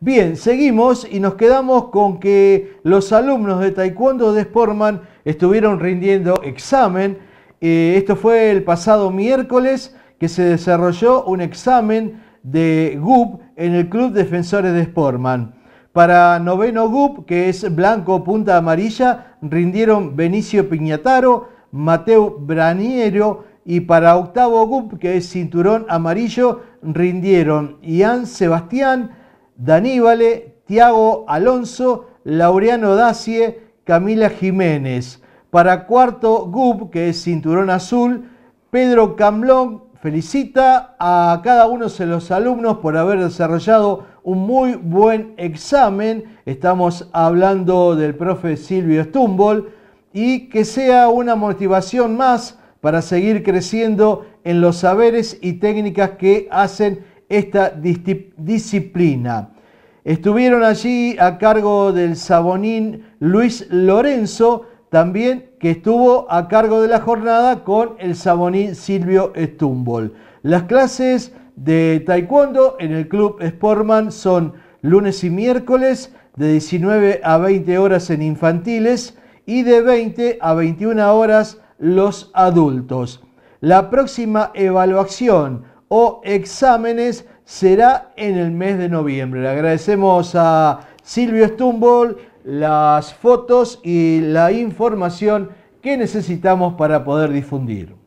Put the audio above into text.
Bien, seguimos y nos quedamos con que los alumnos de Taekwondo de Sportman estuvieron rindiendo examen. Eh, esto fue el pasado miércoles que se desarrolló un examen de GUP en el Club Defensores de Sportman. Para noveno GUP, que es blanco punta amarilla, rindieron Benicio Piñataro, Mateo Braniero y para octavo GUP, que es cinturón amarillo, rindieron Ian Sebastián, Daníbale, Tiago Alonso, Laureano Dacie, Camila Jiménez. Para cuarto, GUP, que es cinturón azul, Pedro Camlón felicita a cada uno de los alumnos por haber desarrollado un muy buen examen. Estamos hablando del profe Silvio Stumbol y que sea una motivación más para seguir creciendo en los saberes y técnicas que hacen esta disciplina. Estuvieron allí a cargo del Sabonín Luis Lorenzo, también que estuvo a cargo de la jornada con el Sabonín Silvio Stumbol. Las clases de taekwondo en el club Sportman son lunes y miércoles de 19 a 20 horas en infantiles y de 20 a 21 horas los adultos. La próxima evaluación o exámenes será en el mes de noviembre. Le agradecemos a Silvio Stumbol las fotos y la información que necesitamos para poder difundir.